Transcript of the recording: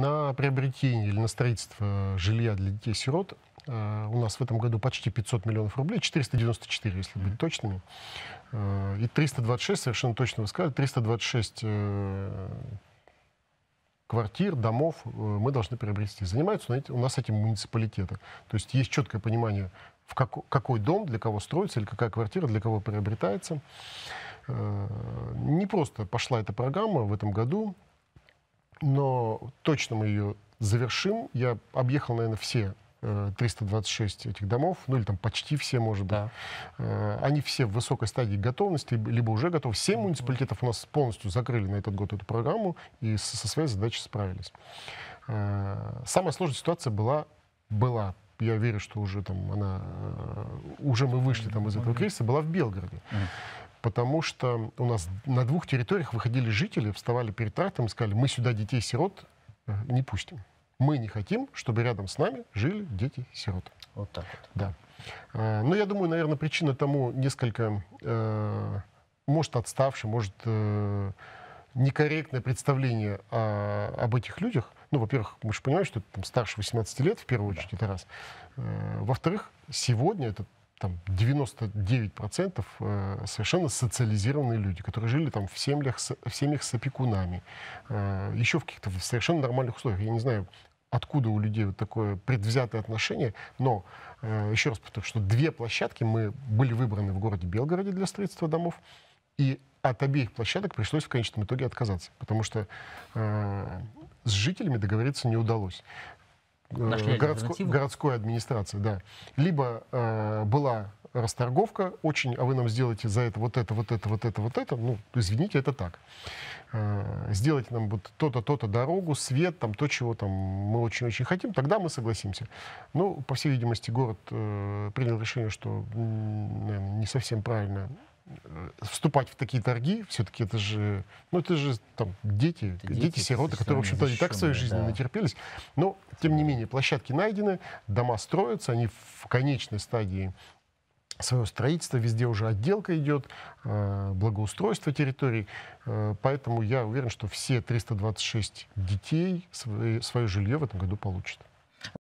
На приобретение или на строительство э, жилья для детей-сирот э, у нас в этом году почти 500 миллионов рублей, 494, если быть точными. Э, и 326, совершенно точно вы сказали, 326 квартир, домов мы должны приобрести. Занимаются у нас этим муниципалитеты. То есть есть четкое понимание, в какой дом для кого строится или какая квартира для кого приобретается. Не просто пошла эта программа в этом году но точно мы ее завершим. Я объехал, наверное, все 326 э, этих домов, ну или там почти все, может быть, да. Э, они все в высокой стадии готовности, либо уже готовы. Семь муниципалитетов у нас полностью закрыли на этот год эту программу и со своей задачей справились. Э, самая сложная ситуация была, была я верю, что уже там она, уже мы вышли там из этого кризиса, была в Белгороде. Mm потому что у нас на двух территориях выходили жители, вставали перед трактом и сказали, мы сюда детей-сирот э, не пустим. Мы не хотим, чтобы рядом с нами жили дети-сирот. Вот так вот. Да. А, Но ну, я думаю, наверное, причина тому несколько, э, может, отставшая, может, э, некорректное представление о, об этих людях. Ну, во-первых, мы же понимаем, что это там, старше 18 лет, в первую очередь, да. это раз. Во-вторых, сегодня этот там 99% э, совершенно социализированные люди, которые жили там в семьях, в семьях с опекунами, э, еще в каких-то совершенно нормальных условиях. Я не знаю, откуда у людей вот такое предвзятое отношение, но э, еще раз повторю, что две площадки мы были выбраны в городе Белгороде для строительства домов, и от обеих площадок пришлось в конечном итоге отказаться, потому что э, с жителями договориться не удалось. Э, городской, городской администрации, да. Либо э, была расторговка, очень, а вы нам сделаете за это вот это, вот это, вот это, вот это, ну, извините, это так. Э, сделайте нам вот то-то, то-то, дорогу, свет, там, то, чего там мы очень-очень хотим, тогда мы согласимся. Ну по всей видимости, город э, принял решение, что наверное, не совсем правильно Э, вступать в такие торги, все-таки это же, ну это же там дети, это дети, дети сироты, которые, в общем-то, и так в своей жизни да. натерпелись. Но, тем не менее, площадки найдены, дома строятся, они в конечной стадии своего строительства, везде уже отделка идет, э, благоустройство территорий. Э, поэтому я уверен, что все 326 детей свое жилье в этом году получат.